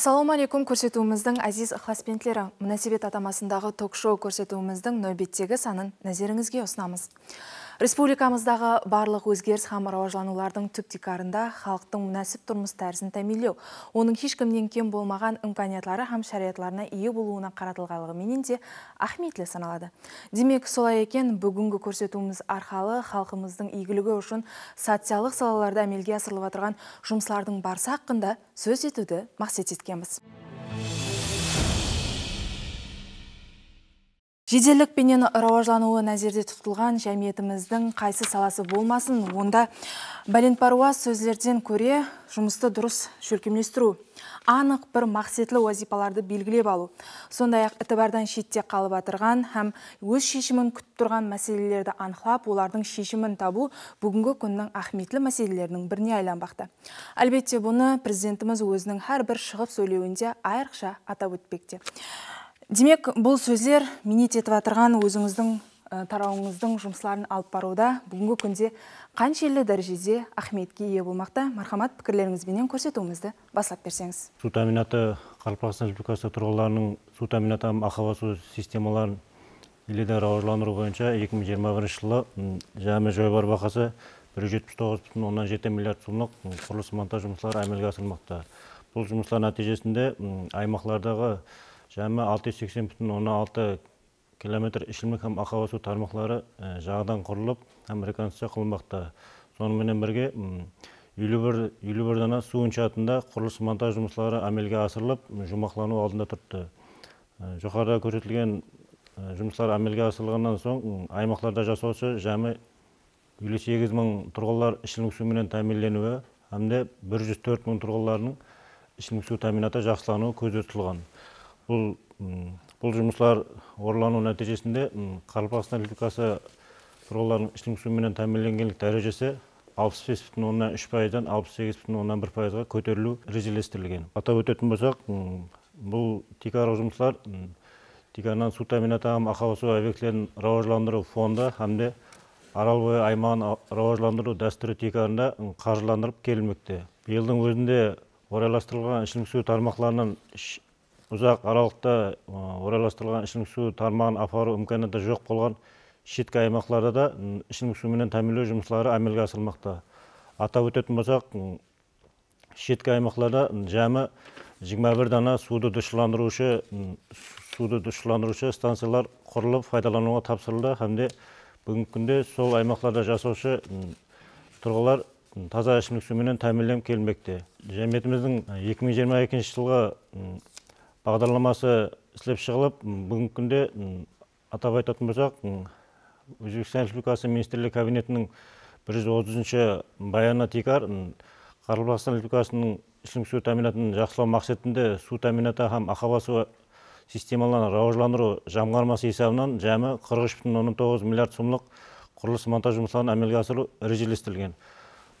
Ассаламу алейкум көрсетуіміздің әзіз ұқласпентлері, мұнасебет атамасындағы ток-шоу көрсетуіміздің нөбеттегі санын нәзеріңізге ұсынамыз республикамыздағы барлық өзгеріс һәм рауажланулардың түп дикарында халықтың мұнасып тұрмыс тәрсін тәмелеу оның ешкімнен кем болмаған үмканиятлары һәм шариатларына ие болуына қаратылғалығыменен де ахметлі саналады демек солай екен бүгінгі көрсетуіміз арқалы халқымыздың игілігі үшін социалық салаларда әмелге асырылып жұмыслардың барса сөз етуді мақсат еткенбіз пенен рауажлануы нәзерде тұтылған жәмиетіміздің қайсы саласы болмасын онда бәленпаруас сөзлерден көре жұмысты дұрыс шөлкемлестіру анық бір мақсетлі уазипаларды белгілеп алу сондай ақ бардан шетте қалып атырған һәм өз шешімін күтіп тұрған мәселелерді анықлап олардың шешімін табу бүгінгі күннің ахметлі мәселелерінің біріне айланбақты әлбетте бұны президентіміз өзінің әрбір шығып сөйлеуінде айрықша атап өтпекте демек бұл сөздер минет етіп отырған өзіңіздің тарауыңыздың жұмысларын алып баруда бүгінгі күнде қаншелі дәрежеде ахметке ие болмақта мархамат пікірлеріңізбенен көрсетуімізді бастап берсеңіз су таминаты қазақстан республикасы тұрғындарының су таминаты ақаба су системаларын еледе рауажландыру бойынша 2021 жылы жаңа жобар бағасы бір жүз жетпіс тоғыз бүтін оннан жеті миллиард сомдық құрылыс монтаж жұмыстары әмелге асырылмақта бұл жұмыстар нәтижесінде аймақлардағы Жәмі 680,6 километр ішілмек һәм ақауы су тармаклары жағдан құрылып һәм қылмақты қылынбақта. Сонымен бірге елу бір дана су үншатында құрылыс монтаж жұмыслары әмелге асырылып жұмақлану алдында тұртты. Жоғарыда көрсетілген жұмыслар әмелге асырылғаннан соң аймақларда жасаушы жәмі елу сегіз мың тұрғынлар ішімдік суменен тәминленуі һәм де бір жүз төрт су тәминаты жақсылануы көзде бұл бұл жұмыслар орлану нәтижесінде Қарпақстан Республикасы тұрғындарының ішкі сумен тәмінленгенлік дәрежесі 65,3 пайыздан 68,1 пайызға көтерілу режелестірілген. Атап өтетін болсақ, бұл тикарық жұмыстар тикарынан су тәмінаты ағым ақау су объектілерін рауажландыру фонды әмде арал бойы аймағын рауажландыру дәстүрі тикарында қаржыландырып келмекте. Биылдың өзінде орайластырылған ішімдік су тармақтарынан ұзақ аралықта орайластырылған ішімдік су тармағын апару мүмкіндігі жоқ болған шеткі аймақтарда да ішімдік суменен тәмінлеу жұмыслары әмелге асырылмақта атап өтетін болсақ шеткі аймақтарда жәмі бір дана суды дұшыландырушы суды дұшыландырушы станциялар құрылып пайдалануға тапсырылды hamde бүгінгі күнде сол аймақтарда жасаушы тұрғылар таза ішімдік суменен тәмінленіп келмекте. Жәмиетіміздің екінші жылғы бағдарламасы істеп шығылып бүгінгі күнде атап айтатын болсақ өзбекстан республикасы министрлер кабинетінің бір жүз отызыншы баяны тикар қазақстан республикасының ішімдік су тәминатын жақсылау мақсатында су тәминаты һәм ақаба су системаларын рауажландыру жамғармасы есебінен жәмі қырық үш бүтін оннан тоғыз миллиард сомлық құрылыс монтаж жұмыстарын әмелге асыру ережелестірілген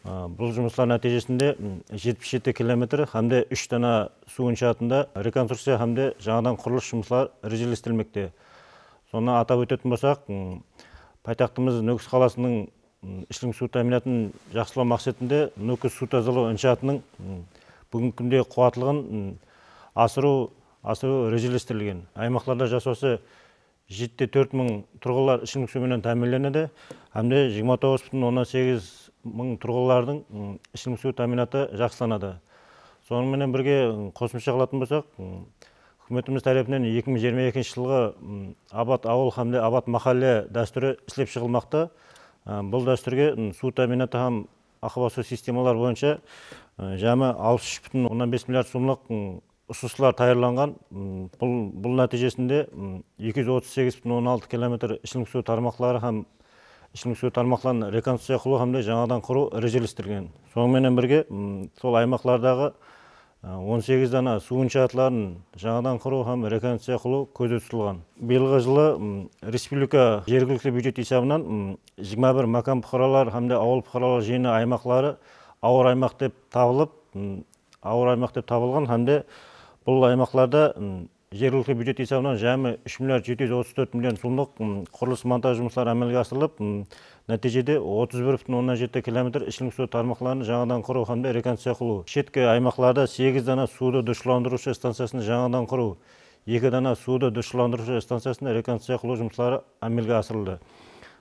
Бұл жұмыстар нәтижесінде 77 километр хамде 3 дана су иншаатында реконструкция хамде жаңадан құрылыс жұмыслар режелестірілмекте. Соны атап өтетін болсақ, пайтақтымыз Нөкіс қаласының ішілік су тәминатын жақсылау мақсатында Нөкіс су тазалау иншаатының бүгінгі күнде қуаттылығын асыру асыру режелестірілген. Аймақтарда жасаусы жетте төрт мың тұрғылар ішімдік суменен тәмінленеді, әмде жиырма тоғыз бүтін мың тұрғылардың ішімдік су таминаты жақсыланады соныменен бірге қосымша қылатын болсақ үкіметіміз тарапынан 2022 жылғы абат ауыл хамле абат махалле дәстүрі ішлеп шығылмақты. бұл дәстүрге су таминаты һәм су системалар бойынша жәмі алпыс үш бүтін оннан бес миллиард ұсыныстар бұл, бұл нәтижесінде 238,16 километр ішімдік су тармақтары һәм ішімдік су тармақларын реконструкция қылу hamda жаңадан құру ережелестірген соныменен бірге сол аймақтардағы 18 дана суын жаңадан құру һәм реконструкция қылу көзде тұтылған биылғы жылы республика жергілікті бюджет есебінен 21 мәкан бұқаралар һәм де ауыл бұқаралар жиыны аймақтары ауыр аймақ деп табылып ауыр аймақ деп табылған һәм бұл аймақтарда жергілікті бюджет есебінен жәмі үш миллиард жеті жүз отыз төрт миллион сомдық құрылыс монтаж жұмыстары әмелге асырылып нәтижеде отыз бір бүтін оннан жеті километр ішімдік су тармақтарын жаңадан құру hamda реконструкция қылу шеткі аймақтарда сегіз дана суды дұшыландырушы станциясын жаңадан құру екі дана суды дұшыландырушы станциясын реконструкция қылу жұмыстары әмелге асырылды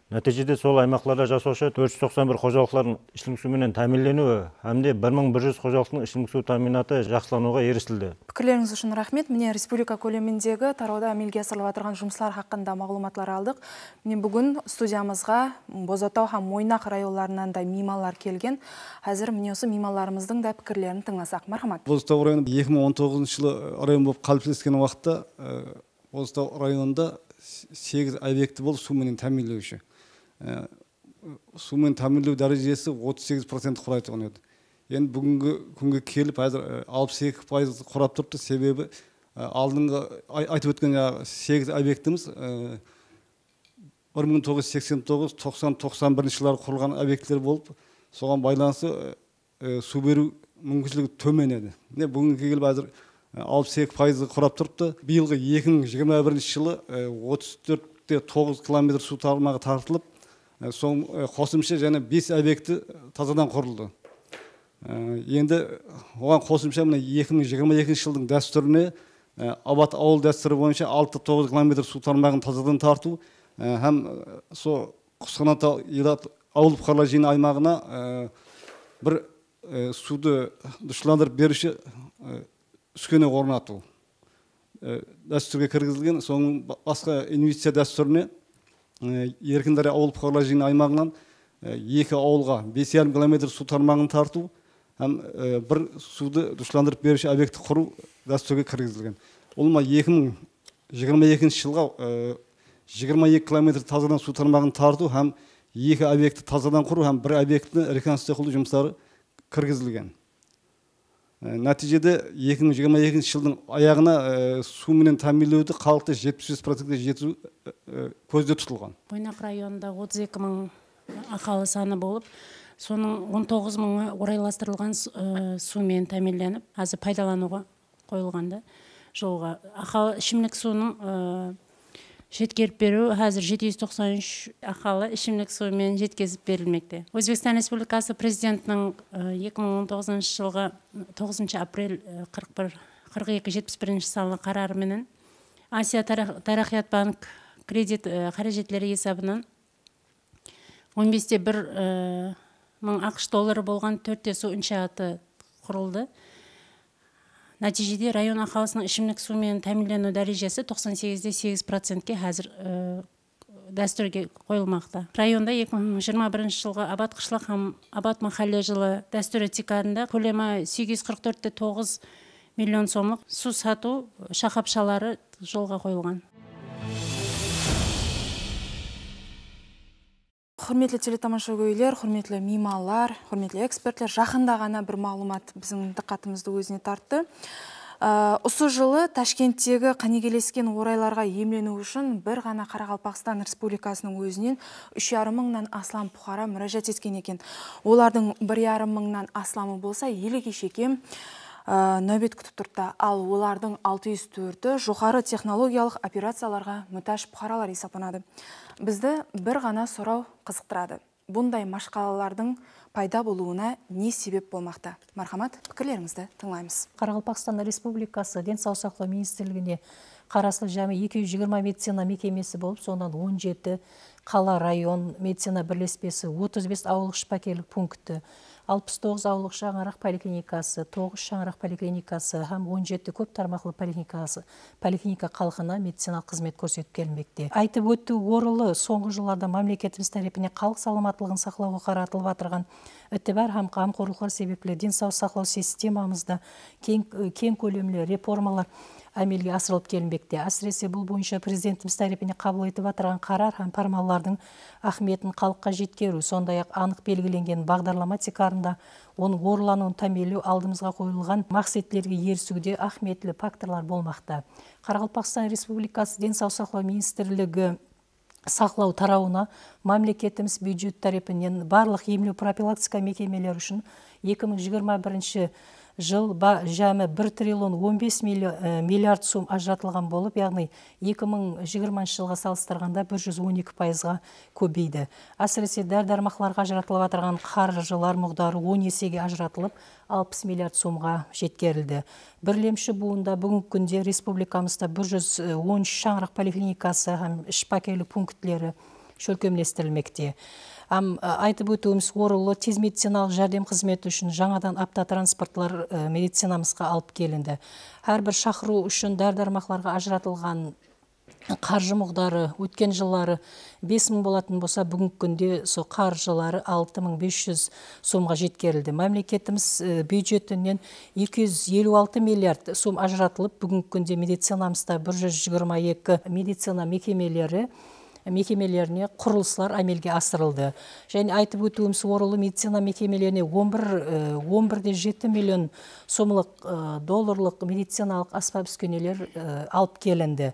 нәтижеде сол аймақтарда жасаушы төрт жүз тоқсан бір қожалықтардың ішімдік суменен тәминленуі әмде бір мың бір жүз қожалықтың ішімдік су таминаты жақсылануға ерісілді пікірлеріңіз үшін рахмет міне республика көлеміндегі тарауда әмелге асырылып жатырған жұмыстар хақында мағлұматлар алдық міне бүгін студиямызға бозатау һәм мойнақ райондарынан да мималар келген қазір міне осы мималарымыздың да пікірлерін тыңдасақ мархамат бозатау районы екі мың он тоғызыншы жылы район болып қалыптасқан уақытта э, бозатау районында сегіз объекті болып суменен тәмінлеуші Э, сумен тәмірлеу дәрежесі 38% құрай тұрған еді енді бүгінгі күнге келіп әзір э, алпыс екі пайыз құрап тұрыпты себебі э, алдыңғы айтып өткен жаңағы сегіз объектіміз бір мың тоғыз жүз сексен тоғыз тоқсан тоқсан бірінші жылдары құрылған объектілер болып соған байланысты су беру мүмкіншілігі төмен еді міне бүгінге келіп әзір алпыс екі пайызды құрап тұрыпты биылғы екі мың жиырма бірінші жылы отыз төрт те тоғыз километр су тармағы тартылып Э, сол э, қосымша және бес объекті тазадан құрылды э, енді оған қосымша мына екі мың жиырма екінші жылдың дәстүріне абат ауыл дәстүрі бойынша алты тоғыз километр су тармағын тазадан тарту һәм сол құсқанатау ауыл бұқаралар аймағына бір суды душыландырып беруші үскене орнату дәстүрге кіргізілген соның басқа инвестиция дәстүріне Э, еркіндария ауыл бұқарылар аймағынан э, екі ауылға бес жарым километр су тармағын тарту һәм э, бір суды дұшландырып беруші объекті құру дәстүрге кіргізілген ол мына екі мың жиырма екінші жылға жиырма екі километр тазадан су тармағын тарту һәм екі объекті тазадан құру һәм бір объектіні реконструкция қылу жұмыстары кіргізілген нәтижеде 2022 жылдың аяғына ә, суменен тәмелеуді халықты 75 процентке жету көзде тұтылған ойнақ районында 32 мың ақалы саны болып соның 19 мыңы орайластырылған сумен тәминленіп әзір пайдалануға да жолға ақалы ішімдік суының жеткеріп беру қазір 793 ақалы ішімдік суымен жеткізіп берілмекте өзбекстан республикасы президентінің 2019 э, жылғы 9 апрель 41 42 71 салы қарарыменен азия тарақият банк кредит э, қаражатлері есабынан он бесте бір э, мың ақш доллары болған те су иншааты құрылды нәтижеде район ахалысының ішімдік сумен тәмінлену дәрежесі 98-де 8 процентке әзір э, дәстүрге қойылмақта районда 2021 жылғы абат қышлақ һәм абат махалле жылы дәстүрі тикарында көлемі 844-те 9 миллион сомлық су сату шақапшалары жолға қойылған құрметлі телетамаша көйлер, құрметлі мималар, құрметлі экспертлер, жақында ғана бір мағлұмат біздің диққатымызды өзіне тартты. Ә, осы жылы Ташкенттегі қанегелескен орайларға емлену үшін бір ғана Қарақалпақстан Республикасының өзінен 3,5 мыңнан аслам пұқара мұражат еткен екен. Олардың бір мыңнан асламы болса, елі кешекем Э, нөбет күтіп тұрды ал олардың 604 ті жоғары технологиялық операцияларға мұташ бұқаралар есапынады. бізді бір ғана сұрау қызықтырады бұндай машқалалардың пайда болуына не себеп болмақты? мархамат пікірлеріңізді тыңлаймыз қарақалпақстан республикасы денсаулық сақтау министрлігіне қарасылы және 220 медицина мекемесі болып содан 17 қала район медицина бірлеспесі 35 ауылық шпакелік пункті 69 ауылдық шаңырақ поликлиникасы, 9 шаңырақ поликлиникасы һәм 17 көп тармақлы поликлиникасы поликлиника халқына медициналық қызмет көрсетіп келмекте. Айтып өтті орылы соңғы жылдарда мемлекетіміз тәрепіне халық саламаттылығын сақлауға қаратылып атырған өтті һәм қамқорлықтар себеплі денсаулық сақтау системамызда кең, кең көлемлі реформалар әмелге асырылып келінбекте әсіресе бұл бойынша президентіміз тарапіне қабыл етіп отырған қарар һәм пармалардың ахметін халыққа жеткеру сондай ақ анық белгіленген бағдарлама текарында оның орлануын тәмелеу алдымызға қойылған мақсетлерге ерісуде ахметлі факторлар болмақта қарақалпақстан республикасы денсаулық сақтау министрлігі сақлау тарауына мемлекетіміз бюджет тарапынан барлық емлеу профилактика мекемелері үшін 2021 ба, жәмі 1 триллион 15 э, миллиард сум ажыратылған болып яғни 2020 жылға салыстырғанда 112 пайызға көбейді әсіресе дәр дәрмақларға ажыратылып жатырған қаржылар мұғдары 10 есеге ажыратылып 60 миллиард сумға жеткерілді бірлемші буында бүгінгі күнде республикамызда 113 э, шаңырақ поликлиникасы һәм шпакелі пунктлері шөлкемлестірілмекте Әм айтып өтуіміз орынлы тез медициналық жәрдем қызметі үшін жаңадан автотранспортлар э, медицинамызға алып келінді. Әрбір шақыру үшін дәрмақларға ажыратылған қаржы мұғдары өткен жылдары 5 мың болатын болса бүгінгі күнде сол қаржылары 6500 сомға жеткерілді мемлекетіміз э, бюджетінен 256 миллиард сом ажыратылып бүгінгі күнде медицинамызда 122 медицина мекемелері мекемелеріне құрылыслар әмелге асырылды және айтып өтуіміз орылы медицина мекемелеріне 11 де 7 миллион сомлық долларлық медициналық аспап үскенелер алып келінді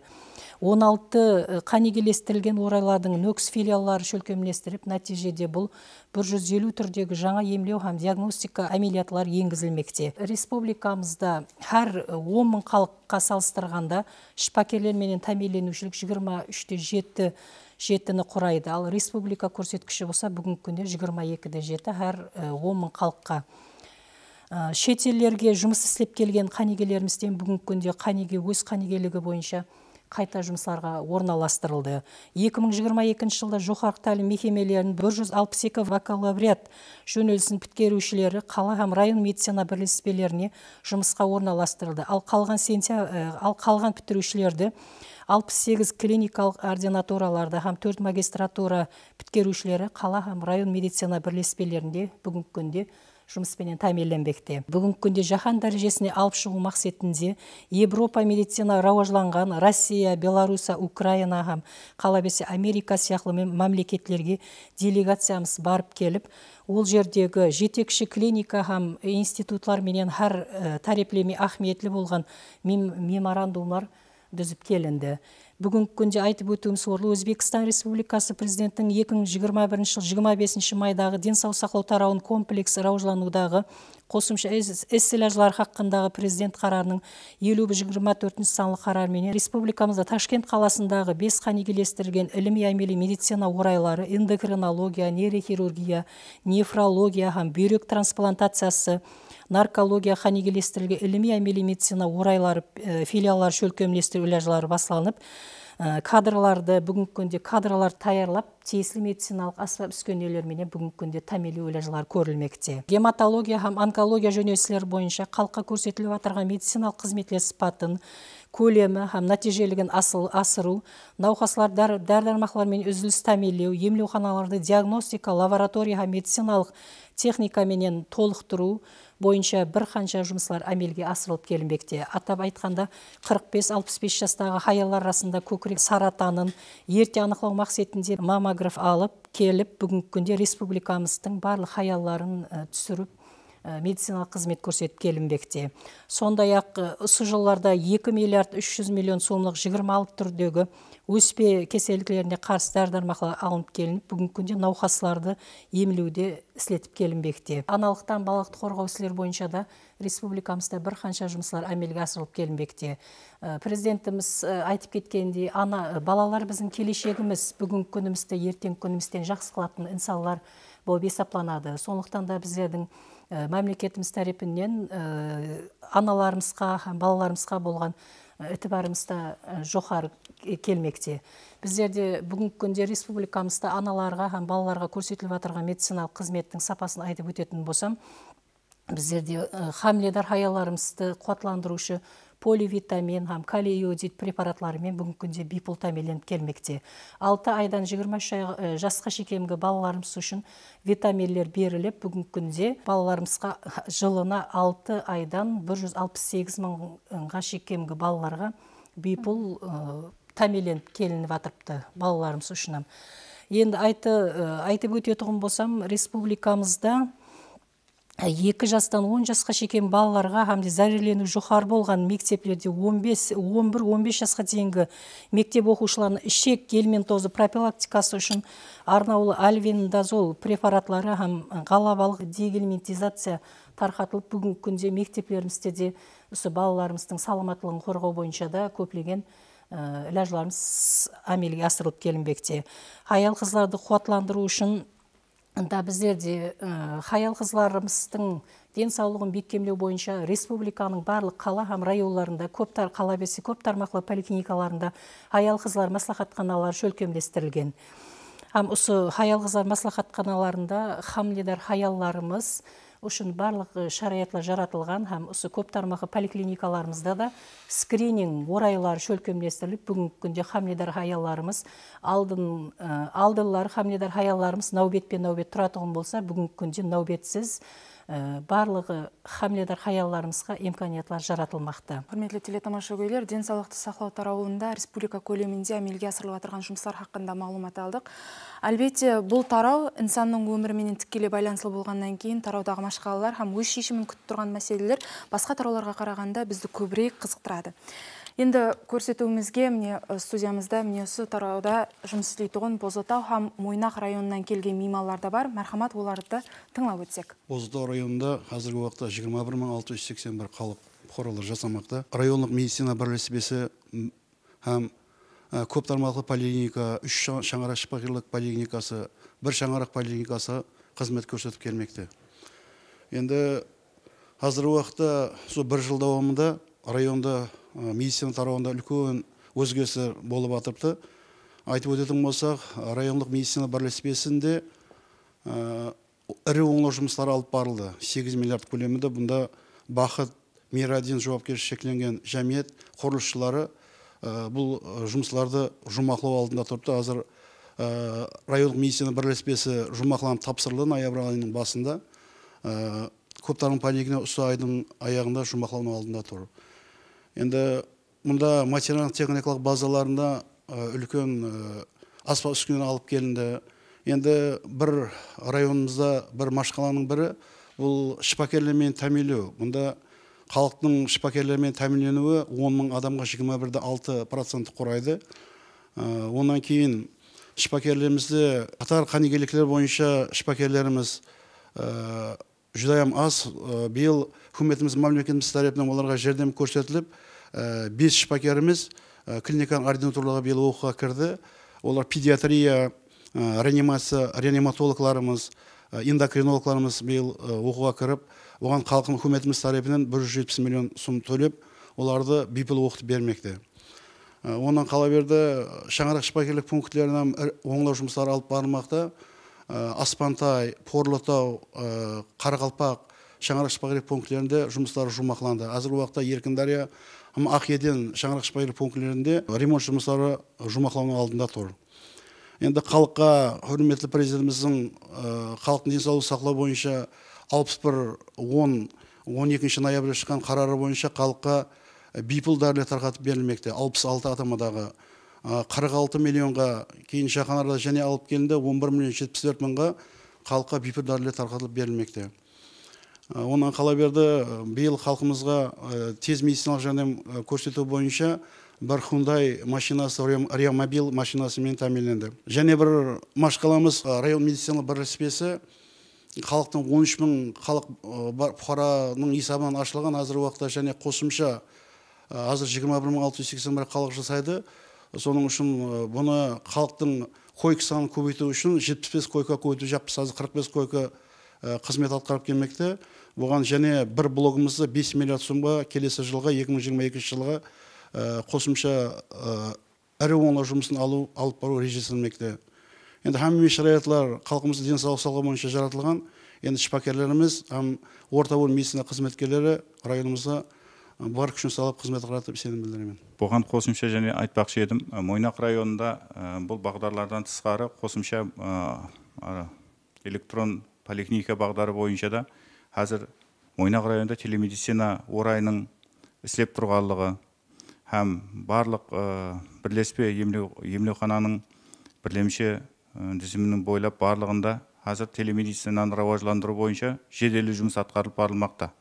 16 қанегелестірілген орайлардың нөкс филиаллары шөлкемлестіріп нәтижеде бұл 150 түрдегі жаңа емлеу һәм диагностика амилиятлар енгізілмекте республикамызда әр 10 мың халыққа салыстырғанда шпакерлер менен тәмеленушілік 23 үште жетіні құрайды ал республика көрсеткіші болса бүгінгі күнде жиырма екі де жеті әр он мың халыққа шет елдерге жұмыс істеп келген қанегелерімізден бүгінгі күнде қанеге өз қанегелігі бойынша қайта жұмыстарға орналастырылды 2022 жылда жоғары тәлім мекемелерінің 162 бакалавриат жөнелісін біткерушілері қала һәм район медицина бірлеспелеріне жұмысқа орналастырылды ал қалған сентя, ал қалған бітірушілерді 68 клиникалық ординатураларда һәм 4 магистратура біткерушілері қала һәм район медицина бірлеспелерінде бүгінгі күнде жұмыспенен тәмеленбекте бүгінгі күнде жаһан дәрежесіне алып шығу мақсетінде европа медицина рауажланған россия Беларусь, украина һәм қалабесе америка сияқты мамлекетлерге делегациямыз барып келіп ол жердегі жетекші клиника һәм институтлар менен һәр э, ахметлі болған меморандумлар дүзіп келінді бүгінгі күнде айтып өтуіміз сорлы өзбекстан республикасы президентінің екі мың жиырма бірінші жыл жиырма бесінші майдағы денсаулық сақтау тарауын комплекс раужланудағы қосымша эсселяжлар хаққындағы президент қарарының елу жиырма төртінші санлы қарарменен республикамызда ташкент қаласындағы бес қан егелестірген іліми әмели медицина орайлары эндокринология нейрохирургия нефрология һәм бүйрек трансплантациясы наркология ханигелестірілген илими әмелі медицина орайлары филиалар филиаллар шөлкемлестіру уляжлары басланып, кадрларды бүгінгі күнде кадрлар таярлап, тиесілі медициналық аспап үскөнелерменен бүгінгі күнде тәмелі уляжлар көрілмекте гематология һәм онкология жөнелісілер бойынша халыққа көрсетіліп атырған медициналық қызметлер сыпатын көлемі һәм нәтижелігін асыру науқаслар дәрі дәрмақлармен үзіліс тәмелеу емлеуханаларды диагностика лабораторияға медициналық техникаменен толықтыру бойынша бір қанша жұмыслар әмелге асырылып келінбекте атап айтқанда 45-65 жастағы аялар арасында көкірек саратанын ерте анықлау мақсатінде маммограф алып келіп бүгін күнде республикамыздың барлық хаялларын э, түсіріп Э, медициналық қызмет көрсетіп келінбекте сондай ақ э, осы жылларда 2 миллиард 300 миллион сомлық 26 түрдегі өспе кеселіктеріне қарсы дәрі дармақлар алынып келініп бүгінгі күнде науқастарды емлеуде ісілетіп келінбекте аналықтан балықты қорғау ісілер бойынша да республикамызда қанша жұмыстар әмелге асырылып келінбекте э, президентіміз айтып кеткендей ана балалар біздің келешегіміз бүгінгі күнімізді ертеңгі күнімізден жақсы қылатын инсанлар болып есапланады сондықтан да біздердің Э, мемлекетіміз тарапынан э, аналарымызға балаларымызға болған э, да жоғары келмекте біздерде бүгінгі күнде республикамызда аналарға балаларға көрсетіліп жатырған медициналық қызметтің сапасын айтып өтетін болсам біздерде хамледар хаяларымызды қуатландырушы поливитамин һәм калийодит препаратларымен бүгінгі күнде тәмеленіп келмекте алты айдан жиырма үш жасқа шекемгі балаларымыз үшін витаминдер беріліп бүгінгі күнде балаларымызға жылына алты айдан бір жүз алпыс сегіз мыңға шекемгі балаларға бипол тәмеленіп келініп жатырыпты балаларымыз үшін енді айтып өтетұғын болсам республикамызда Ә, екі жастан он жасқа шекен балаларға хамде зәрелену жоғары болған мектеплерде 11 15 жасқа дейінгі мектеп оқушыларына ішек тозы профилактикасы үшін арнаулы альвендазол препаратлары һәм ғалабалық дегельминтизация тарқатылып бүгінгі күнде мектептерімізде де осы балаларымыздың саламаттылығын қорғау бойынша да көплеген ә, әмелге асырылып келінбекте аял қыздарды қуатландыру үшін да біздерде э, хаял қызларымыздың денсаулығын бекемлеу бойынша республиканың барлық қала һәм райондарында көптар қала бесі көп тармақлы поликлиникаларында аял қызлар мәслихатханалары шөлкемлестірілген һәм осы хаял қызлар мәслихатханаларында хамледар хаялларымыз үшін барлық э, шараятлар жаратылған һәм осы көп тармақы поликлиникаларымызда да скрининг орайлар шөлкемлестіріліп бүгінгі күнде хамледар хаяларымыз алдын ә, э, алдылар хамледар хаяларымыз наубет тұратығын болса бүгінгі күнде наубетсіз Э, барлығы хамледар хаялларымызға имканиятлар жаратылмақты құрметті телетамаша көйлер денсаулықты сақтау тарауында республика көлемінде әмелге асырылып жатырған жұмыстар хақында мағлұмат алдық әлбетте бұл тарау инсанның өміріменен тікелей байланыслы болғаннан кейін тараудағы машқалалар һәм өз шешімін күтіп тұрған мәселелер басқа тарауларға қарағанда бізді көбірек қызықтырады енді көрсетуімізге міне студиямызда міне осы тарауда жұмыс істейтұғын бозотау һәм мойнақ районынан келген меймандар да бар мәрхамат оларды тыңлап өтсек бозотау районында қазіргі уақытта жиырма бір мың алты жүз медицина бірлесіпесі һәм көп тармақты поликлиника үш шаңырақ поликлиникасы бір шаңарақ поликлиникасы қызмет көрсетіп келмекте енді қазіргі уақытта бір жыл районда Э, медицина тарауында үлкен өзгерістер болып атыпты. айтып өтетін болсақ райондық медицина бірлеспесінде э, ірі оңлау жұмыстары алып барылды 8 миллиард көлемінде бұнда бақыт жоап жауапкершілігі шектелген жәмиет құрылысшылары э, бұл жұмыстарды жұмақлау алдында тұрды Азыр райондық медицина бірлеспесі жұмақланып тапсырылды ноябрь айының басында ә, көптарын айдың аяғында жұмақлану алдында тұр енді мұнда материалдық техникалық базаларында үлкен аспап үскіне алып келінді енді бір районымызда бір машқаланың бірі бұл шипакерлермен тәмелеу мұнда халықтың шипакерлермен тәмеленуі он мың адамға жиырма бір де алты процентті құрайды онан кейін шипакерлерімізде қатар қанигерліктер бойынша шипакерлеріміз ә, аз биыл үкіметіміз мемлекетіміз тарапынан оларға жәрдем көрсетіліп 5 бес клиникан ә, клиникалық ординатураға биыл оқуға кірді олар педиатрия реанимация реаниматологларымыз эндокринологларымыз биыл оқуға кіріп оған халқым үкіметіміз тарапынан бір жүз жетпіс миллион сум төлеп оларды бипіл оқытып бермекте оның қала берді шаңырақ шыпакерлік пунктілеріне оңлау жұмыстары алып бармақта аспантай порлытау қарақалпақ шаңырақ пунктлерінде пунктілерінде жұмыстары жұмақланды қазіргі уақытта еркіндария ақеден шаңырақ пунктлерінде пунктілерінде ремонт жұмыстары жұмақлану алдында тұр енді халыққа құрметті президентіміздің халықтың денсаулығын сақтау бойынша алпыс бір он он екінші шыққан қарары бойынша халыққа бипұл дәрілер тарқатып берілмекте алпыс алты атамадағы қырық алты миллионға кейін жақын және алып келінді он бір миллион жетпіс төрт мыңға халыққа бипіл дәрілер тарқатылып берілмекте Э, оның қала берді э, биыл халқымызға э, тез медициналық жәрдем көрсету бойынша бір хундай машинасы реомобил машинасымен тәмеленді және бір машқаламыз район медициналық бірлеспесі халықтың он үш мың халық бұқараның есабынан ашылған қазіргі уақытта және қосымша қазір жиырма бір мың алты жүз сексен бір халық жасайды соның үшін бұны халықтың койка санын көбейту үшін жетпіс бес койка көбейту жақпыз қазір қырық бес койка Э, қызмет атқарып келмекте оған және бір блогымызды 5 миллиард сомға келесі жылға 2022 жылға қосымша э, ірі оңлау жұмысын алу алып бару режесілмекте енді хамими шараятлар халқымыздың денсаулық сақтау бойынша жаратылған енді шипакерлеріміз һәм орта буын медицина қызметкерлері районымызға э, бар күшін салып қызмет атқарады деп сенім білдіремін бұған қосымша және айтпақшы едім мойнақ районында бұл бағдарлардан тысқары қосымша электрон поликлиника бағдары бойынша да қазір ойнақ районында телемедицина орайының істеп тұрғанлығы һәм барлық ә, бірлеспе емлеу, емлеухананың бірлемше э, тізімінің бойлап барлығында қазір телемедицинаны рауажландыру бойынша жеделі жұмыс атқарылып барылмақта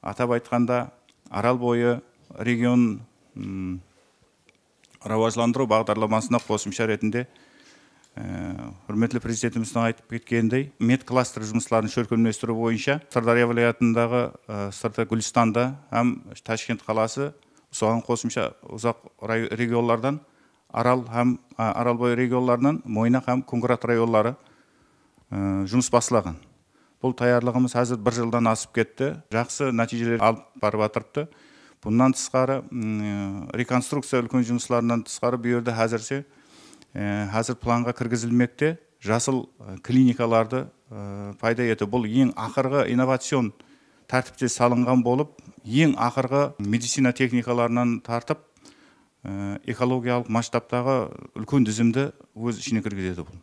атап айтқанда арал бойы регион рауажландыру бағдарламасына қосымша ретінде құрметті э, президентіміздің айтып кеткендей медкластер жұмысларын шөркемдестіру бойынша сырдария вилаятындағы э, сырты гүлістанда һәм ташкент қаласы соған қосымша ұзақ рай, регионлардан арал һәм э, арал бойы регионларынан мойнақ һәм күнград райондары жұмыс басталған бұл даярлығымыз әзір бір жылдан асып кетті жақсы нәтижелер алып барып жатырыпты бұдан тысқары реконструкция үлкен жұмыстарынан тысқары жерде әзірше қазір э, планға кіргізілмекте жасыл э, клиникаларды э, пайда ету бұл ең ақырғы инновацион тәртіпте салынған болып ең ақырғы медицина техникаларынан тартып экологиялық масштабтағы үлкен тізімді өз ішіне кіргізеді бұл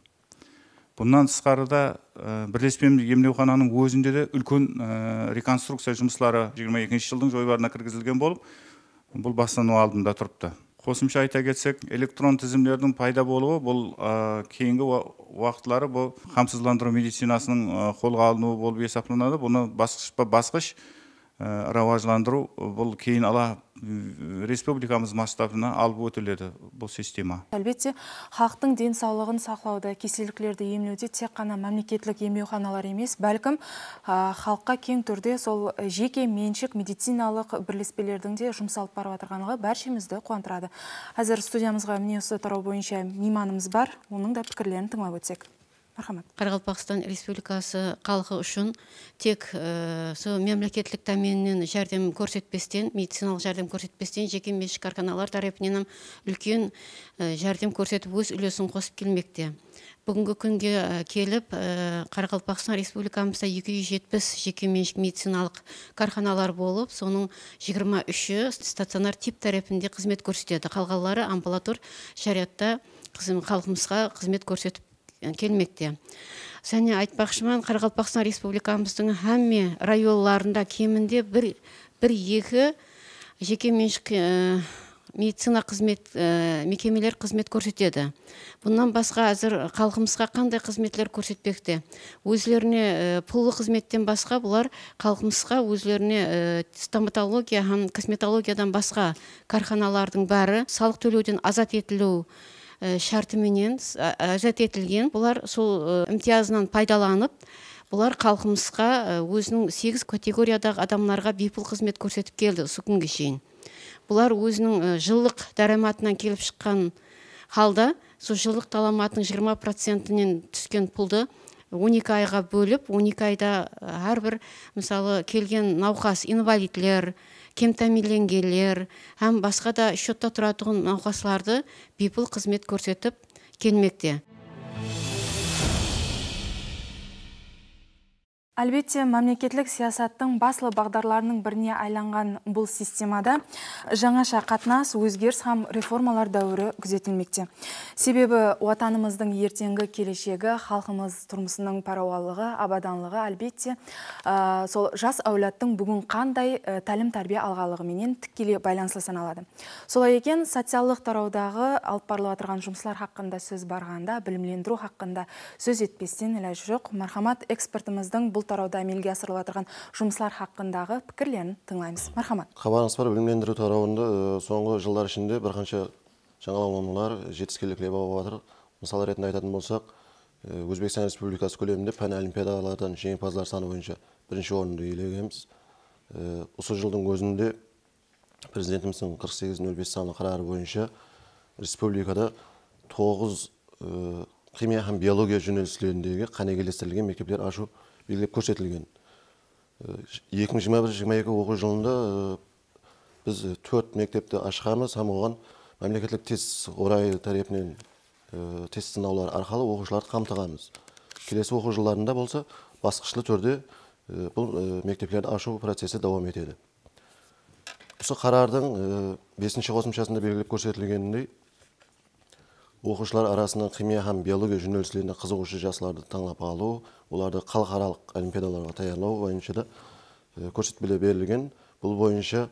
бұнан тысқарыда ә, емдеухананың өзінде де үлкен реконструкция жұмыстары 22 екінші жылдың жоспарына кіргізілген болып бұл бастану алдында тұрыпты қосымша айта кетсек электрон тізімдердің пайда болуы бұл кейінгі уақытлары бұл қамсыздандыру медицинасының қолға алынуы болып есептелінеді бұны басқыш басқыш ә, рауажландыру бұл кейін ала республикамыз масштабына алып өтіледі бұл система әлбетте халықтың денсаулығын сақтауда кеселдіктерді емдеуде тек қана мемлекеттік емеуханалар емес бәлкім халыққа кең түрде сол жеке меншік медициналық бірлеспелердің де жұмсалып барып жатырғандығы баршамызды қуантырады қазір студиямызға міне осы тарау бойынша мейманымыз бар оның да пікірлерін тыңдап өтсек рахмат қарақалпақстан республикасы халқы үшін тек ә, сол мемлекеттік тәменнен жәрдем көрсетпестен медициналық жәрдем көрсетпестен жеке меншік карханалар тарапынан үлкен жәрдем көрсетіп өз үлесін қосып келмекте бүгінгі күнге келіп Қарғалпақстан республикамызда 270 жүз жетпіс медициналық карханалар болып соның 23 үші стационар тип тәрепінде қызмет көрсетеді қалғанлары амбулатор шариатта халқымызға қызмет көрсетіп Ә, келмекте және айтпақшымын қарақалпақстан республикамыздың әмме районларында кемінде бір, бір екі жеке меншік ә, медицина қызмет ә, мекемелер қызмет көрсетеді бұнан басқа әзір халқымызға қандай қызметлер көрсетпекте өздеріне ә, пұлы қызметтен басқа бұлар халқымызға өздеріне ә, стоматология һәм косметологиядан басқа карханалардың бәрі салық төлеуден азат етілу Э, шартыменен азат етілген бұлар сол імтиязынан э, пайдаланып бұлар халқымызға э, өзінің сегіз категориядағы адамларға бейпіл қызмет көрсетіп келді осы күнге бұлар өзінің жылдық дараматынан келіп шыққан қалда, сол жылдық таламатының 20 процентінен түскен пұлды 12 айға бөліп 12 айда әрбір мысалы келген науқас инвалидлер, кемтәмилленгенлер әм басқа да счетта тұратұғын науқасларды бейпұл қызмет көрсетіп келмекте Әлбетте, мемлекетлік саясаттың басылы бағдарларының біріне айланған бұл системада жаңаша қатынас, өзгеріс ғам реформалар дәуірі күзетілмекте. Себебі отанымыздың ертеңгі келешегі, халқымыз тұрмысының парауалығы, абаданлығы әлбетте сол жас әуләттің бүгін қандай э, тәлім тәлім алғалығы менен тікелей байланысы саналады. Солай екен, социалдық тараудағы алып барылып хақында сөз барғанда, білімлендіру хақында сөз етпестен ләж жоқ. Мархамат бұл тарауда әмелге асырылып жатырған жұмыслар хақындағы пікірлерін тыңлаймыз мархамат хабарыңыз бар білімдендіру тарауында соңғы жылдар ішінде бірқанша жетіскерлік жетіскерліктер болып жатыр мысал ретінде айтатын болсақ өзбекстан республикасы көлемінде пән олимпиадалардан жеңімпаздар саны бойынша бірінші орынды иелегенбіз осы жылдың өзінде президентіміздің қырық сегіз нөл бес саны қарары бойынша республикада тоғыз химия һәм биология жөнелістеріндегі қанегелестірілген мектептер ашу белгілеп көрсетілген э, екі мың жиырма бір жиырма екі оқу жылында э, біз э, төрт мектепті ашқанбыз һәм оған мемлекеттік тест орайы тарапынан тест сынаулары арқылы оқушыларды қамтығанбыз келесі оқу жылдарында болса басқышлы түрде бұл мектептерді ашу процесі давам етеді осы қарардың бесінші қосымшасында белгілеп көрсетілгеніндей оқушылар арасынан химия һәм биология жөнелістеріне қызығушы жасларды таңдап алу оларды халықаралық олимпиадаларға даярлау бойынша да э, көрсетпелер берілген бұл бойынша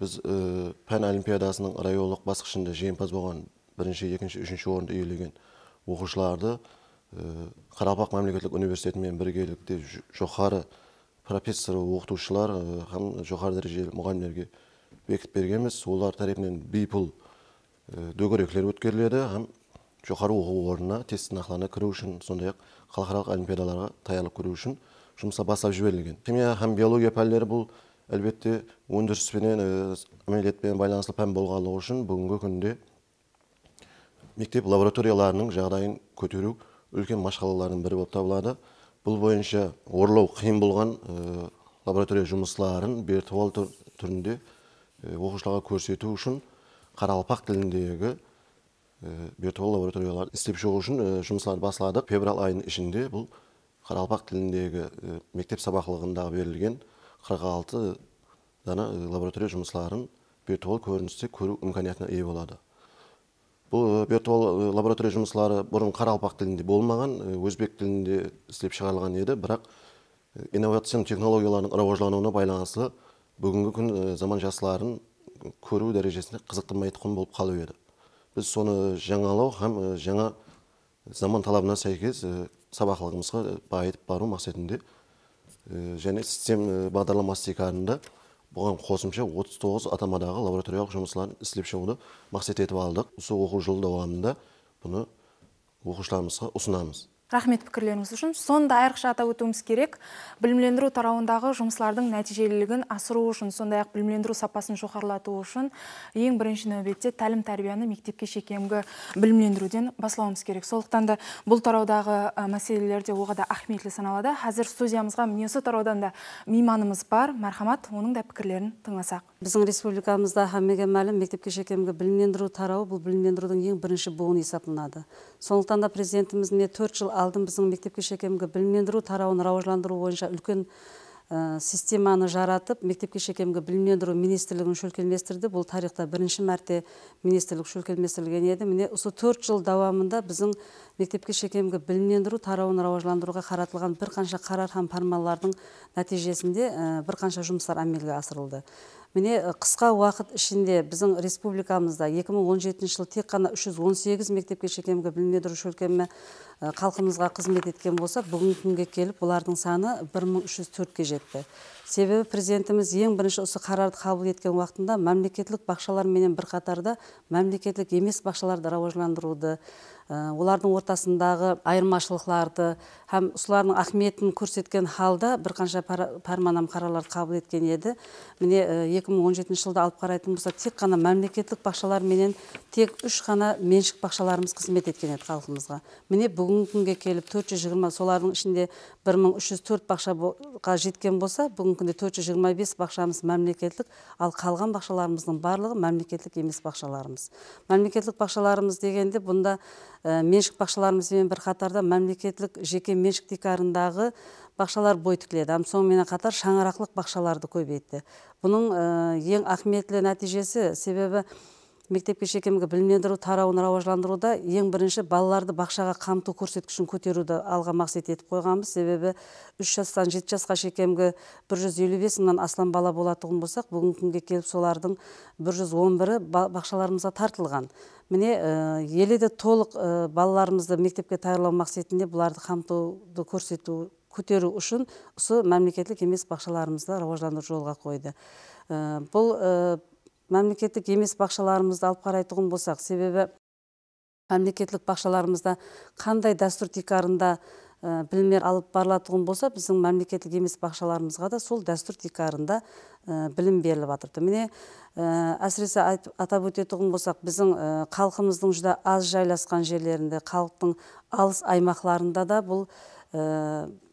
біз э, пән олимпиадасының райондық басқышында жеңімпаз болған бірінші екінші үшінші орынды иеленген оқушыларды ә, э, қарабақ мемлекеттік университетімен біргелікте жоғары профессор оқытушылар һәм жоғары дәрежелі мұғалімдерге бекітіп бергенбіз олар тарапынан бейпұл дөңгелеклер өткеріледі һәм жоғары оқу орнына тест сынақтарына кіру үшін сондай ақ халықаралық олимпиадаларға таянып көру үшін жұмысқа бастап жіберілген химия һәм биология пәндері бұл әлбетте өндіріспенен э, әмелиетпен байланысты пән болғандығы үшін бүгінгі күнде мектеп лабораторияларының жағдайын көтеру үлкен машқалалардың бірі болып табылады бұл бойынша орлау қиын болған э, лаборатория жұмысларын виртуал түрінде э, оқушыларға көрсету үшін қаралпақ тіліндегі виртуал лабораториялар істеп шығу үшін жұмыстар басталды февраль айының ішінде бұл қаралпақ тіліндегі e, мектеп сабақлығында берілген 46 дана e, лаборатория жұмысларын виртуал көріністе көру мүмкіниятіне ие болады бұл виртуал e, лаборатория жұмыслары бұрын қаралпақ тілінде болмаған өзбек тілінде істеп шығарылған еді бірақ инновацион технологиялардың рауажлануына байланысты бүгінгі күн заман жасыларын көру дәрежесінде қызықтырмайтұғын болып қалу еді біз соны жаңалау һәм жаңа заман талабына сәйкес сабақлығымызға байытып бару мақсатында және систем бағдарламасы секарында бұған қосымша 39 атамадағы лабораториялық жұмысларын істеп шығуды мақсат етіп алдық осы оқу жылы дауамында бұны оқушыларымызға ұсынамыз рахмет пікірлеріңіз үшін сонда айрықша атап өтуіміз керек білімлендіру тарауындағы жұмыслардың нәтижелілігін асыру үшін сондай ақ білімлендіру сапасын жоғарылату үшін ең бірінші нәубетте тәлім тәрбиені мектепке шекемгі білімлендіруден бастауымыз керек сондықтан да бұл тараудағы мәселелерде мәселелер де оға да ахметлі саналады қазір студиямызға міне осы тараудан да мейманымыз бар мархамат оның да пікірлерін тыңдасақ біздің республикамызда хәммеге мәлім мектепке шекемгі білімлендіру тарауы бұл білімлендірудің ең бірінші буыны есапланады сондықтан да президентіміз міне төрт жыл алдын біздің мектепке шекемгі білімдендіру тарауын рауажландыру бойынша үлкен э, системаны жаратып мектепке шекемгі білімдендіру министрлігін шөлкелместірді бұл тарихта бірінші мәрте министрлік шөлкелместірілген еді міне осы төрт жыл дауамында біздің мектепке шекемгі білімдендіру тарауын рауажландыруға қаратылған бірқанша қарар һәм пармалардың нәтижесінде бір э, бірқанша жұмыстар әмелге асырылды міне қысқа уақыт ішінде біздің республикамызда 2017 жылы тек қана 318 мектепке шекемгі білмедіру шөлкемі халқымызға қызмет еткен болса бүгінгі күнге келіп бұлардың саны 1304 ке жетті себебі президентіміз ең бірінші ұсы қарарды қабыл еткен уақытында мемлекеттік бақшалар менен бір қатарды мемлекеттік емес бақшаларды рауажландыруды Э, олардың ортасындағы айырмашылықларды һәм солардың ахметін көрсеткен халда қанша пәрманам қаралар қабыл еткен еді міне 2017 э, жылды алып қарайтын болсақ тек қана мемлекеттік бақшалар менен тек үш қана меншік бақшаларымыз қызмет еткен еді халқымызға міне бүгінгі күнге келіп 420 солардың ішінде 1304 бақшаға жеткен болса бүгінгі күнде 425 бақшамыз мемлекеттік ал қалған бақшаларымыздың барлығы мемлекеттік емес бақшаларымыз мемлекеттік бақшаларымыз дегенде бұнда Э, меншік бақшаларымызбен бір қатарда мемлекеттік жеке меншік дикарындағы бақшалар бой тікіледі ал сонымен қатар шаңырақлық бақшаларды көбейтті бұның э, ең ақметлі нәтижесі себебі мектепке шекемгі білімдендіру тарауын рауажландыруда ең бірінші балаларды бақшаға қамту көрсеткішін көтеруді алға мақсат етіп қойғанбыз себебі үш жастан жеті жасқа шекемгі бір жүз елу бес мыңнан астам бала болатұғын болсақ бүгінгі күнге келіп солардың бір жүз он бірі бақшаларымызға тартылған міне э, елі де толық э, балаларымызды мектепке даярлау мақсетінде бұларды қамтуды көрсету көтеру үшін осы мемлекеттік емес бақшаларымызды рауаждандыру жолға қойды э, бұл мемлекеттік емес бақшаларымызды алып қарайтұғын болсақ себебі мемлекеттік бақшаларымызда қандай дәстүр тикарында білімдер э, алып барылатұғын болса біздің мемлекеттік емес бақшаларымызға да сол дәстүр тикарында э, білім беріліп атырды. міне э, әсіресе атап өтетұғын болсақ біздің халқымыздың жүді аз жайласқан жерлерінде халықтың алыс аймақларында да бұл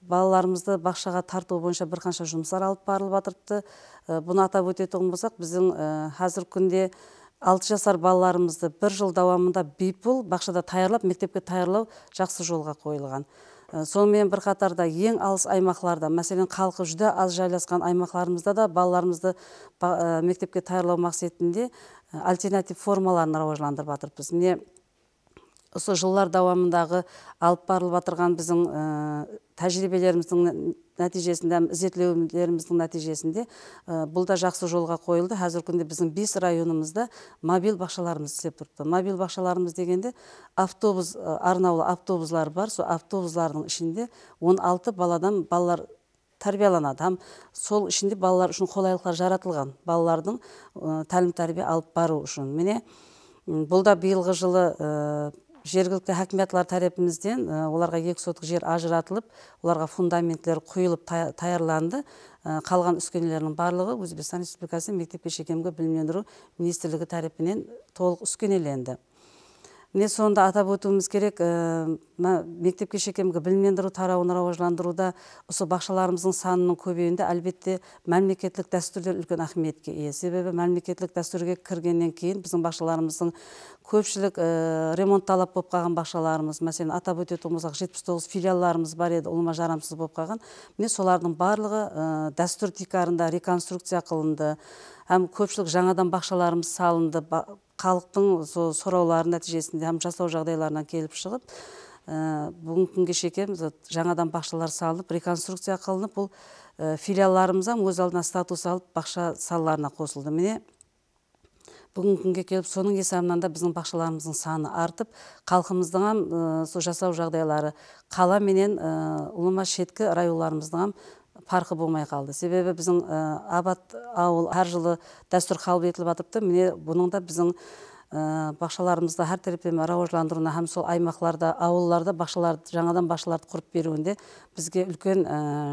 балаларымызды бақшаға тарту бойынша бірқанша жұмыстар алып барылып жатырыпты бұны атап өтетұғын болсақ біздің қазіргі күнде 6 жасар балаларымызды бір жыл дауамында бейпіл бақшада таярлап, мектепке даярлау жақсы жолға қойылған Э, сонымен қатарда ең алыс аймақларда мәселен халқы жүді аз жайласқан аймақларымызда да балаларымызды э, мектепке даярлау мақсетінде э, альтернатив формаларын рауажландырып жатырмыз міне осы жылдар дауамындағы алып барылып жатырған біздің ә, тәжірибелеріміздің нәтижесінде зерттеулеріміздің нәтижесінде ә, бұл да жақсы жолға қойылды қазіргі күнде біздің бес районымызда мобиль бақшаларымыз істеп тұрыпты мобиль бақшаларымыз дегенде автобус э, арнаулы автобустар бар сол автобустардың ішінде 16 баладан балалар тәрбиеланады һәм сол ішінде балалар үшін қолайлықтар жаратылған балалардың тәлім тәрбие алып бару үшін міне бұл да биылғы жылы жергілікті хакимиятлар тарапымызден э, оларға екі сотық жер ажыратылып оларға фундаменттер құйылып таярланды э, қалған үскенелердің барлығы өзбекстан республикасы мектеп білім білімдендіру министрлігі тарапынан толық үскенеленді міне сонда атап өтуіміз керек ә, мектепке білмендіру білімдендіру тарауын рауажландыруда осы бақшаларымыздың санының көбеюінде әлбетте мемлекеттік дәстүрлер үлкен ахметке ие себебі мемлекеттік дәстүрге кіргеннен кейін біздің бақшаларымыздың көпшілік э, ремонт талап болып қалған бақшаларымыз мәселен атап өтетін болсақ жетпіс тоғыз филиалларымыз бар еді ұлыма жарамсыз болып қалған міне солардың барлығы ә, дәстүр дикарында реконструкция қылынды әм көпшілік жаңадан бақшаларымыз салынды халықтың сол сұраулары нәтижесінде һәм жасау жағдайларынан келіп шығып ә, бүгінгі күнге шейін жаңадан бақшалар салып реконструкция қылынып бұл ә, өз алдына статус алып бақша салаларына қосылды міне бүгінгі күнге келіп соның есебінен да біздің бақшаларымыздың саны артып халқымыздың э, сол жасау жағдайлары қала менен ұлыма шеткі районларымыздың парқы болмай қалды себебі біздің абат ауыл әр жылы дәстүр қалып етіліп жатыпты міне бұның да біздің бақшаларымызды әр тәрпемен рауажландыруына һәм сол аймақтарда ауылларда бақшаларды жаңадан бақшаларды құрып беруінде бізге үлкен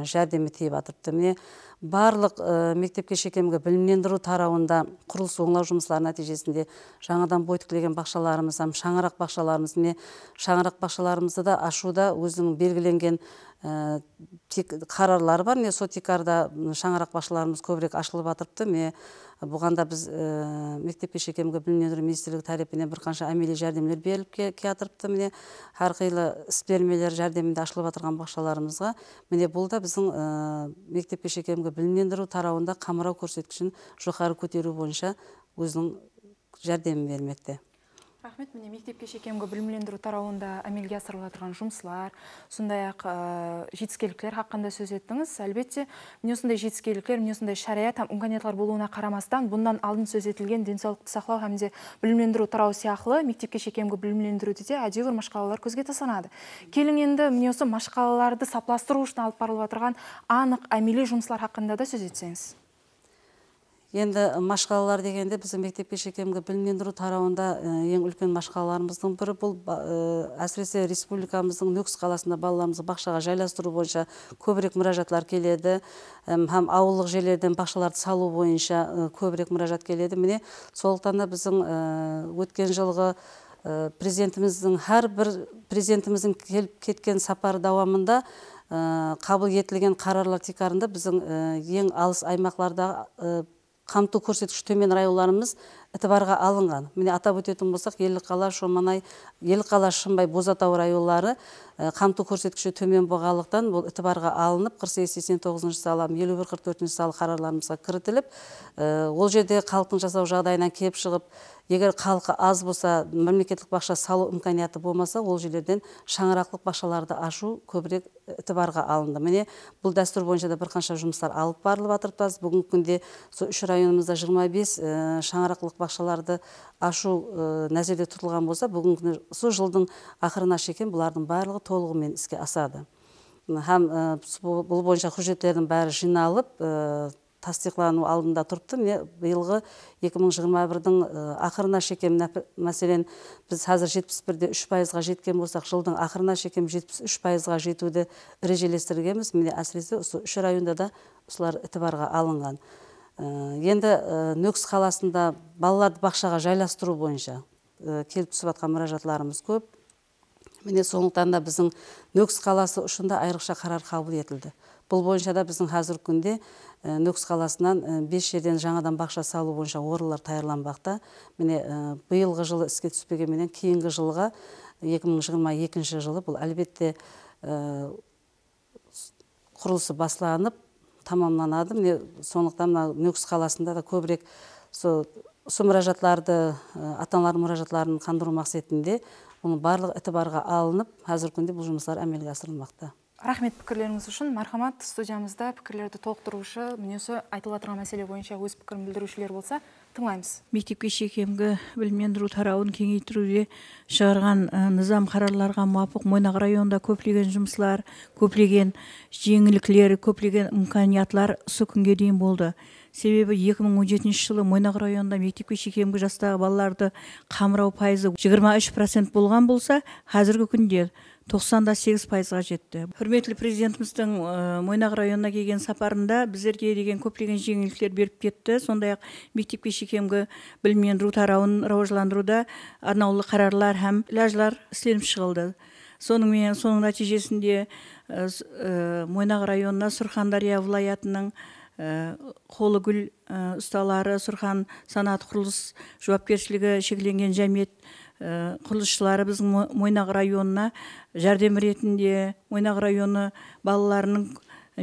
жәрдемі тиіп жатырыпты міне барлық мектепке шекемгі білімдендіру тарауында құрылыс оңлау жұмыстары нәтижесінде жаңадан бой түкілеген бақшаларымыз һәм шаңырақ бақшаларымыз міне шаңырақ бақшаларымызды да ашуда өзінің белгіленген Э, тек қарарлар бар міне сотикарда шаңырақ бақшаларымыз көбірек ашылып жатырыпты міне э, бұған біз ә, э, мектепке шекемгі білім министрлігі тарапынан бірқанша әмейлі жәрдемдер беріліп келатырыпты міне әрқилы іс бермелер жәрдемінде ашылып атырған бақшаларымызға міне бұл да біздің ә, мектепке шекемгі білімдендіру тарауында қамырау көрсеткішін жоғары көтеру бойынша өзінің жәрдемін бермекте рахмет міне мектепке шекемгі білімлендіру тарауында әмелге асырыла отырған жұмыстар сондай ақ ә, э, жетіскеліктер хақында сөз еттіңіз әлбетте міне осындай жетіскерліктер міне осындай шариат һәм болуына қарамастан бұндан алдын сөз етілген денсаулықты сақтау һәм де білімлендіру тарауы сияқты мектепке шекемгі білімлендіруде де әдеуір машқалалар көзге тасанады келің енді міне осы машқалаларды сапластыру үшін алып барылып жатырған анық әмеле жұмыстар хақында да сөз етсеңіз енді машқалалар дегенде біздің мектепке шекемгі білім тарауында ең үлкен машқалаларымыздың бірі бұл әсіресе республикамыздың нөкс қаласында балаларымызды бақшаға жайластыру бойынша көбірек мұражатлар келеді һәм ауылдық жерлерден бақшаларды салу бойынша көбірек мұражат келеді міне сондықтан да біздің өткен жылғы президентіміздің бір президентіміздің келіп кеткен сапары дауамында қабыл етілген қарарлар тикарында біздің ең алыс аймақларда Қамту көрсеткіші төмен райондарымыз ітібарға алынған міне атап өтетін болсақ ел қала шоманай елі қала шымбай бозатау райондары қамту көрсеткіші төмен болғандықтан бұл ітібарға алынып қырық сегіз сексен тоғызыншы сала елу бір қырық төртінші салы қарарларымызға кірітіліп ол жерде халықтың жасау жағдайынан келіп шығып егер халқы аз болса мемлекеттік бақша салу имканияты болмаса ол жерлерден шаңырақлық бақшаларды ашу көбірек ітібарға э, алынды міне бұл дәстүр бойынша да бірқанша жұмыстар алып барылып жатыр қазір бүгінгі күнде сол үш районымызда 25 бес э, шаңырақлық бақшаларды ашу э, нәзерде тұтылған болса бүгінгі күні сол жылдың ақырына шейін бұлардың барлығы толығымен іске асады һәм бұл бойынша құжеттердің бәрі жиналып тастиқлану алдында тұрыпты міне биылғы 2021-дің ақырына шекем мәселен біз қазір 71-де 3 пайызға жеткен болсақ жылдың ақырына шекем 73 пайызға жетуді ережелестіргенбіз міне әсіресе осы үш районда да осылар ітібарға алынған енді нөкс қаласында балаларды бақшаға жайластыру бойынша келіп түсіп жатқан мұражатларымыз көп міне сондықтан да біздің нөкс қаласы үшін де айрықша қарар қабыл етілді бұл бойынша да біздің қазіргі күнде э, нүкіс қаласынан э, бес жерден жаңадан бақша салу бойынша орынлар бақта. міне э, биылғы жылы іске түспегенменен кейінгі жылға 2022 жылы бұл әлбетте құрылысы басланып тамамланады міне сондықтан мына қаласында да көбірек сол мұражатларды ата аналар мұражатларын қандыру мақсатінде оның барлық барға алынып қазіргі күнде бұл жұмыстар әмелге асырылмақта рахмет пікірлеріңіз үшін мархамат студиямызда пікірлерді толықтырушы осы айтылып отырған мәселе бойынша өз пікірін білдірушілер болса тыңдаймыз мектепке шекемгі білімдендіру тарауын кеңейтіруге шығарған нызам қарарларға муафық мойнақ районында көптеген жұмыслар көптеген жеңілдіктер көптеген мүмканиятлар осы күнге дейін болды себебі 2017 жылы мойнақ районында мектепке шекемгі жастағы балаларды қамырау пайызы 23 процент болған болса қазіргі күнде тоқсан да сегіз пайызға жетті құрметті президентіміздің ә, мойнақ районына келген сапарында біздерге деген көптеген жеңілдіктер беріп кетті сондай ақ мектепке шекемгі білімендіру тарауын рауажландыруда арнаулы қарарлар һәм ләжлар істеліп шығылды сонымен соның нәтижесінде ә, мойнақ районына вилаятының қолы-гүл ұсталары сұрхан санат құрылыс жауапкершілігі шекленген жәмет. Э, құрылысшылары біздің мойнақ районына жәрдем ретінде мойнақ районы балаларының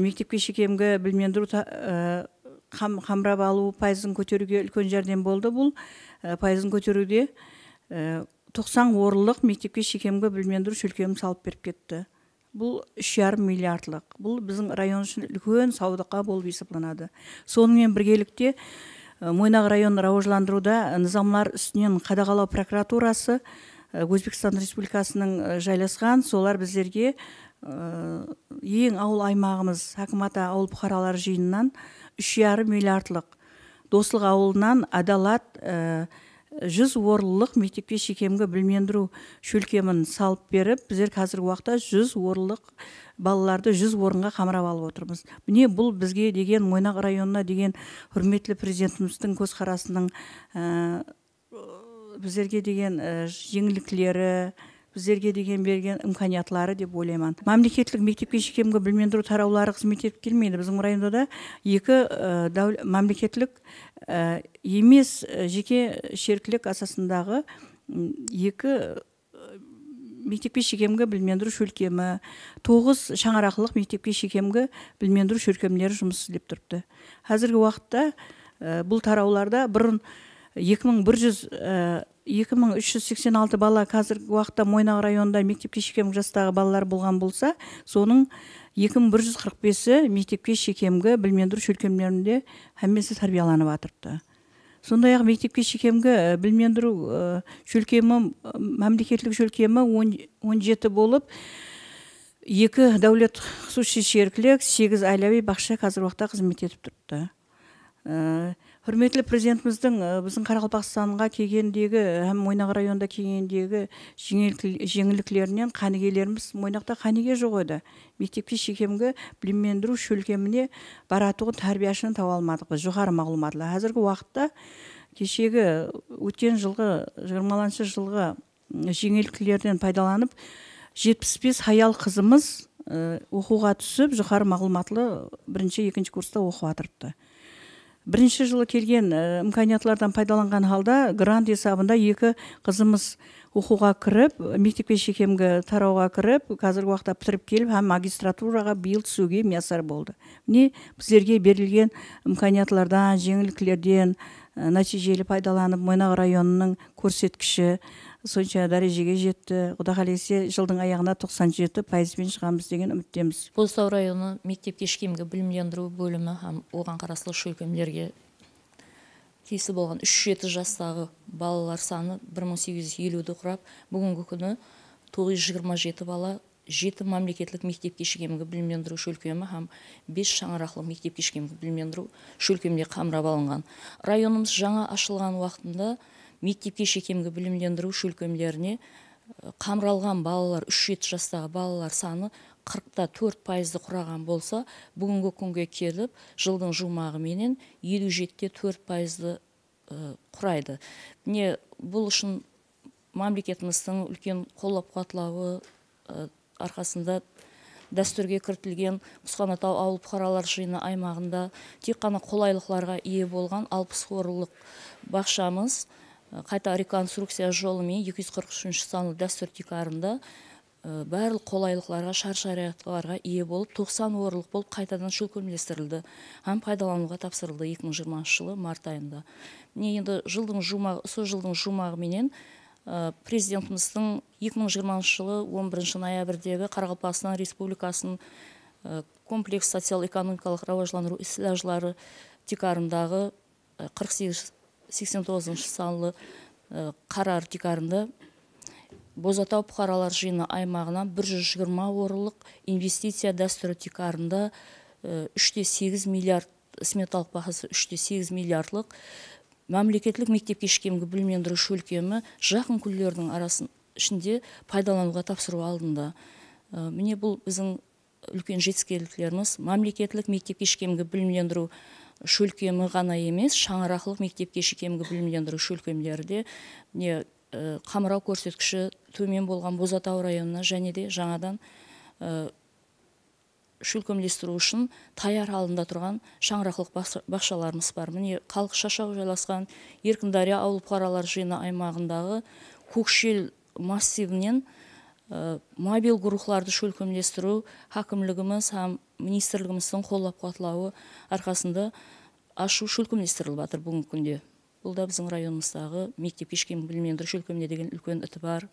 мектепке шекемгі білмендіру э, қам, қамрап алу пайызын көтеруге үлкен жәрдем болды бұл э, пайызын көтеруде 90 орлық мектепке шекемгі білмендіру шөлкемін салып беріп кетті бұл үш жарым миллиардлық бұл біздің район үшін үлкен саудыққа болып есепланады сонымен біргелікте Э, мойнақ районын рауажландыруда нызамлар үстінен қадағалау прокуратурасы э, өзбекстан республикасының э, жайласқан солар біздерге ең ауыл аймағымыз хәкім ата ауыл бұқаралар жиынынан үш жарым миллиардлық достық ауылынан адалат жүз орлық мектепке шекемгі білмендіру шөлкемін салып беріп біздер қазіргі уақытта жүз орлық балаларды жүз орынға қамырап алып отырмыз міне бұл бізге деген мойнақ районына деген құрметті президентіміздің көзқарасының ә, біздерге деген ә, жеңілдіктері біздерге деген берген имканияттары деп ойлаймын мемлекеттік мектепке шекемгі білмендіру тараулары қызмет етіп келмейді біздің районда да екі ә, емес жеке шеркілік асасындағы екі мектепке шекемгі білмендіру шөлкемі тоғыз шаңырақлық мектепке шекемгі білмендіру шөлкемлері жұмыс істеп тұрыпты қазіргі уақытта бұл тарауларда бұрын екі мың бір жүз екі мың үш жүз сексен алты бала қазіргі уақытта мойнақ районында мектепке шекемгі жастағы балалар болған болса соның екі мың бір жүз қырық бесі мектепке шекемгі білмендіру шөлкемлерінде әммесі тәрбиеланып жатырыпты сондай ақ мектепке шекемгі білмендіру шөлкемі мемлекеттік шөлкемі он жеті болып екі дәулет құсу шешеркілік сегіз айлауи бақша қазіргі уақытта қызмет етіп тұрды құрметті президентіміздің біздің қарақалпақстанға келгендегі e, һәм мойнақ районында келгендегі жеңілдіктерінен қанігелеріміз мойнақта қанеге жоқ еді мектепке шекемгі білімдендіру шөлкеміне баратұғын тәрбиешіні таба алмадық біз жоғары мағлұматлы қазіргі уақытта кешегі өткен жылғы жиырмаланшы жылғы жеңілдіктерден пайдаланып 75 аял қызымыз оқуға түсіп жоғары мағлұматлы бірінші екінші курста оқып жатырыпты бірінші жылы келген ә, пайдаланған халда грант есабында екі қызымыз оқуға кіріп мектепке шекемгі тарауға кіріп қазіргі уақытта бітіріп келіп һәм магистратураға биыл түсуге миясар болды міне біздерге берілген мүмканиятлардан жеңілдіктерден э, нәтижелі пайдаланып мойнақ районының көрсеткіші сонша дәрежеге жетті құда қаласа жылдың аяғына 97 жеті пайызбен шығамыз деген үміттеміз бозтау районы мектеп кешкемгі білімдендіру бөлімі һәм оған қарасты шөлкемлерге тиесілі болған үш жеті жастағы балалар саны 1850 елуді құрап бүгінгі күні 927 бала жеті мемлекеттік мектеп кешкемгі білімдендіру шөлкемі һәм бес шаңырақлы мектеп кешкемгі білімдендіру шөлкемде қамрап алынған районымыз жаңа ашылған уақытында мектепке шекемгі білімдендіру шөлкемдеріне э, қамралған балалар үш жеті жастағы балалар саны қырықта төрт пайызды құраған болса бүгінгі күнге келіп жылдың менен елу жетіде төрт пайызды э, құрайды міне бұл үшін мемлекетіміздің үлкен қолдап қатлауы э, арқасында дәстүрге кіртілген құсқанатау ауыл бұқаралар жиыны аймағында тек қана қолайлықларға ие болған алпыс қорылық бақшамыз Э, қайта реконструкция жолымен 243 саны дәстүр дикарында э, барлық қолайлықларға шар шариғаттарға ие болып 90 орындық болып қайтадан шүлкілместірілді һәм пайдалануға тапсырылды 2020 жылы март айында міне енді жылдың жұмағы сол жылдың жұмағыменен ә, президентіміздің 2020 жылы 11 ноябрьдегі қарақалпақстан республикасының ә, комплекс социал экономикалық рауажыланыру стеллажлары тикарындағы 48 89 тоғызыншы санлы э, қарар декарында бозатау бұқаралар жиыны аймағына 120 орындық инвестиция дәстүрі текарында 8 э, миллиард сметалық бағасы 8 миллиардлық мемлекеттік мектепке кешкемгі білмендіру шөлкемі жақын күллердің арасын ішінде пайдалануға тапсыру алдында э, міне бұл біздің үлкен жетіскерліктеріміз мемлекеттік мектепке білмендіру білімдендіру шөлкемі ғана емес шаңырақлық мектепке кемгі білімдендіру шөлкемдері де қамырау көрсеткіші төмен болған бозатау районына және де жаңадан шөлкемлестіру үшін таяр алында тұрған шаңырақлық бақшаларымыз бар міне халық шашау жайласқан еркіндария ауыл қаралар жиыны аймағындағы көкшел массивінен Э, мобил құрықларды шөлкөмдөштүрүү хакимлигибиз һәм министрлігіміздің қолдап кубатлауы арқасында ашу шөлкөмдөштүрүлүп жатыр бүгүнкү күнде. бұл да біздің районымыздағы мектеп кешкен билимдер шөлкөмдө деген үлкен бар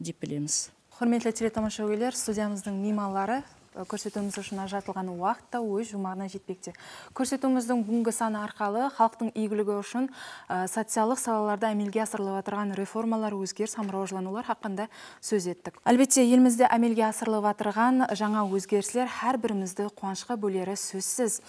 деп білеміз. құрметті теле тамашабайлар студиямыздың меймандары Э, көрсетуіміз үшін ажыратылған уақыт та өз жұмағына жетпекте көрсетуіміздің бүгінгі саны арқалы халықтың игілігі үшін ә, салаларда әмелге асырылып жатырған реформалар өзгеріс амраужыланулар хақында сөз еттік әлбетте елімізде әмелге асырылып жатырған жаңа өзгерістер әрбірімізді қуанышқа бөлері сөзсіз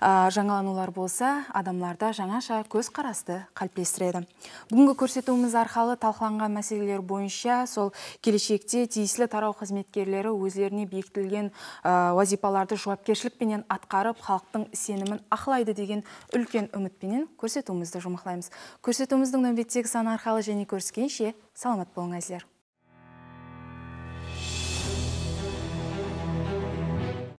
ә, жаңаланулар болса адамдарда жаңаша көзқарасты қалыптастыреді бүгінгі көрсетуіміз арқалы талқыланған мәселелер бойынша сол келешекте тиісті тарау қызметкерлері өздеріне бекітілген уазипаларды жауапкершілікпенен атқарып халықтың сенімін ақылайды деген үлкен үмітпенен көрсетуімізді жұмықлаймыз. көрсетуіміздің нөмбеттегі саны арқалы және көріскенше саламат әзілер.